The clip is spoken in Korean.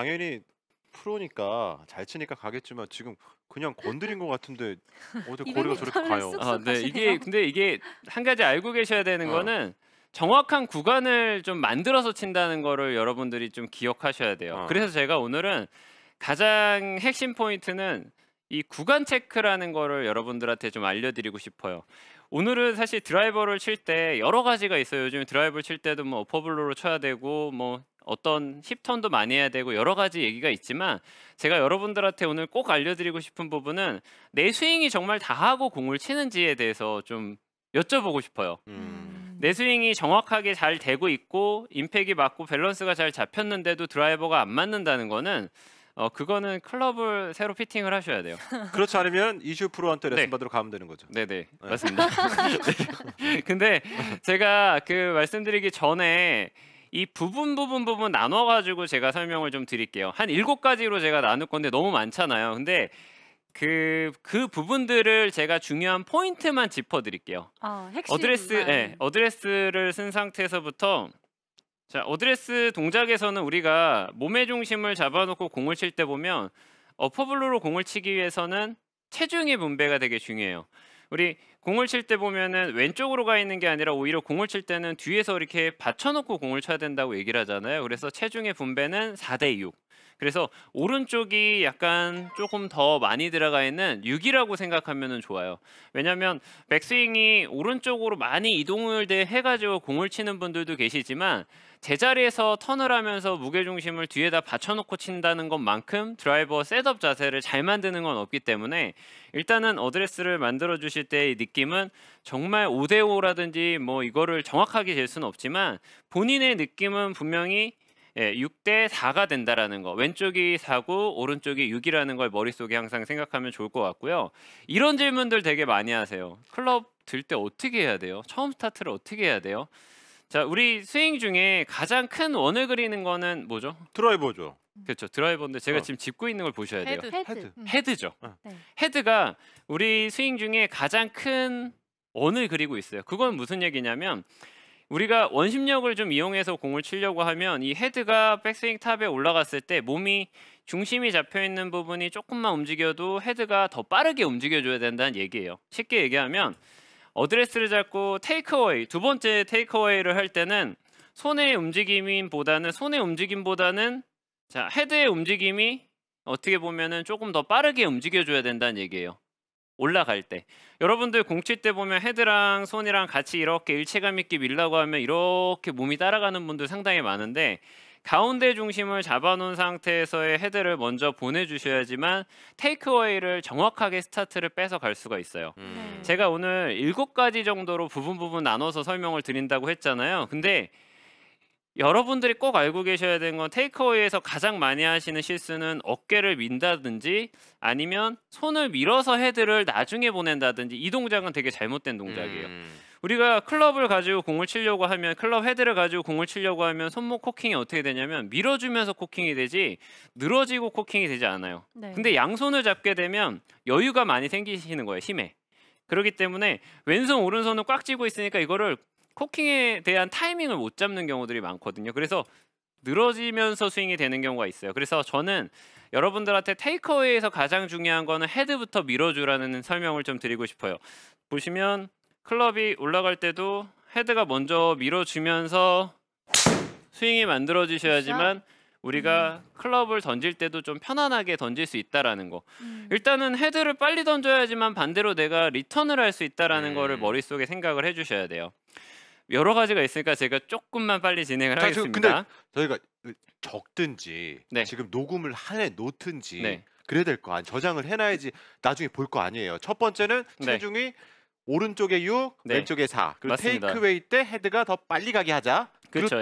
당연히 프로니까 잘 치니까 가겠지만 지금 그냥 건드린 것 같은데 어떻게 거리가 저렇게 가요? 아, 네. 이게 근데 이게 한 가지 알고 계셔야 되는 어. 거는 정확한 구간을 좀 만들어서 친다는 거를 여러분들이 좀 기억하셔야 돼요. 어. 그래서 제가 오늘은 가장 핵심 포인트는 이 구간 체크라는 거를 여러분들한테 좀 알려드리고 싶어요. 오늘은 사실 드라이버를 칠 때 여러 가지가 있어요. 요즘 드라이버 를칠 때도 뭐 어퍼블로로 쳐야 되고 뭐 어떤 힙턴도 많이 해야 되고 여러 가지 얘기가 있지만 제가 여러분들한테 오늘 꼭 알려드리고 싶은 부분은 내 스윙이 정말 다 하고 공을 치는지에 대해서 좀 여쭤보고 싶어요. 음. 음. 내 스윙이 정확하게 잘 되고 있고 임팩이 맞고 밸런스가 잘 잡혔는데도 드라이버가 안 맞는다는 거는 어 그거는 클럽을 새로 피팅을 하셔야 돼요. 그렇지 않으면 이슈 프로한테 네. 레슨 네. 받으러 가면 되는 거죠. 네네 네. 맞습니다. 근데 제가 그 말씀드리기 전에 이 부분 부분 부분 나눠가지고 제가 설명을 좀 드릴게요. 한 일곱 가지로 제가 나눌 건데 너무 많잖아요. 근데 그, 그 부분들을 제가 중요한 포인트만 짚어드릴게요. 아, 어, 드레스 네, 예, 어드레스를 쓴 상태에서부터 자, 어드레스 동작에서는 우리가 몸의 중심을 잡아놓고 공을 칠 때 보면 어퍼블루로 공을 치기 위해서는 체중의 분배가 되게 중요해요. 우리 공을 칠 때 보면은 왼쪽으로 가 있는 게 아니라 오히려 공을 칠 때는 뒤에서 이렇게 받쳐놓고 공을 쳐야 된다고 얘기를 하잖아요. 그래서 체중의 분배는 4대 6. 그래서 오른쪽이 약간 조금 더 많이 들어가 있는 6이라고 생각하면 좋아요. 왜냐하면 백스윙이 오른쪽으로 많이 이동을 해가지고 공을 치는 분들도 계시지만 제자리에서 턴을 하면서 무게중심을 뒤에다 받쳐놓고 친다는 것만큼 드라이버 셋업 자세를 잘 만드는 건 없기 때문에 일단은 어드레스를 만들어 주실 때의 느낌은 정말 5대5라든지 뭐 이거를 정확하게 잴 수는 없지만 본인의 느낌은 분명히 예, 6 대 4가 된다라는 거. 왼쪽이 4고 오른쪽이 6이라는 걸 머릿속에 항상 생각하면 좋을 것 같고요. 이런 질문들 되게 많이 하세요. 클럽 들 때 어떻게 해야 돼요? 처음 스타트를 어떻게 해야 돼요? 자, 우리 스윙 중에 가장 큰 원을 그리는 거는 뭐죠? 드라이버죠. 그렇죠. 드라이버인데 제가 어. 지금 짚고 있는 걸 보셔야 돼요. 헤드. 헤드. 음. 죠 어. 네. 헤드가 우리 스윙 중에 가장 큰 원을 그리고 있어요. 그건 무슨 얘기냐면 우리가 원심력을 좀 이용해서 공을 치려고 하면 이 헤드가 백스윙 탑에 올라갔을 때 몸이 중심이 잡혀 있는 부분이 조금만 움직여도 헤드가 더 빠르게 움직여줘야 된다는 얘기예요. 쉽게 얘기하면 어드레스를 잡고 테이크어웨이 두 번째 테이크어웨이를 할 때는 손의 움직임보다는 손의 움직임보다는 자 헤드의 움직임이 어떻게 보면은 조금 더 빠르게 움직여줘야 된다는 얘기예요. 올라갈 때 여러분들 공칠 때 보면 헤드랑 손이랑 같이 이렇게 일체감 있게 밀라고 하면 이렇게 몸이 따라가는 분들 상당히 많은데 가운데 중심을 잡아놓은 상태에서의 헤드를 먼저 보내주셔야지만 테이크어웨이를 정확하게 스타트를 빼서 갈 수가 있어요. 음. 네. 제가 오늘 7 가지 정도로 부분 부분 나눠서 설명을 드린다고 했잖아요. 근데 여러분들이 꼭 알고 계셔야 되는 건 테이크어웨이에서 가장 많이 하시는 실수는 어깨를 민다든지 아니면 손을 밀어서 헤드를 나중에 보낸다든지 이 동작은 되게 잘못된 동작이에요. 음. 우리가 클럽을 가지고 공을 치려고 하면 클럽 헤드를 가지고 공을 치려고 하면 손목 코킹이 어떻게 되냐면 밀어주면서 코킹이 되지 늘어지고 코킹이 되지 않아요. 네. 근데 양손을 잡게 되면 여유가 많이 생기시는 거예요 힘에. 그렇기 때문에 왼손 오른손은 꽉 쥐고 있으니까 이거를 코킹에 대한 타이밍을 못 잡는 경우들이 많거든요. 그래서 늘어지면서 스윙이 되는 경우가 있어요. 그래서 저는 여러분들한테 테이크어웨이에서 가장 중요한 거는 헤드부터 밀어주라는 설명을 좀 드리고 싶어요. 보시면 클럽이 올라갈 때도 헤드가 먼저 밀어주면서 스윙이 만들어지셔야지만 우리가 음. 클럽을 던질 때도 좀 편안하게 던질 수 있다라는 거. 음. 일단은 헤드를 빨리 던져야지만 반대로 내가 리턴을 할 수 있다라는 음. 거를 머릿속에 생각을 해주셔야 돼요. 여러 가지가 있으니까 제가 조금만 빨리 진행을 자, 하겠습니다. 근데 저희가 적든지 네. 지금 녹음을 한해 놓든지 네. 그래야 될 거 아니 에요 저장을 해놔야지 나중에 볼 거 아니에요. 첫 번째는 네. 체중이 오른쪽에 6, 왼쪽에 4. 그리고 맞습니다. 테이크웨이 때 헤드가 더 빨리 가게 하자. 그렇죠.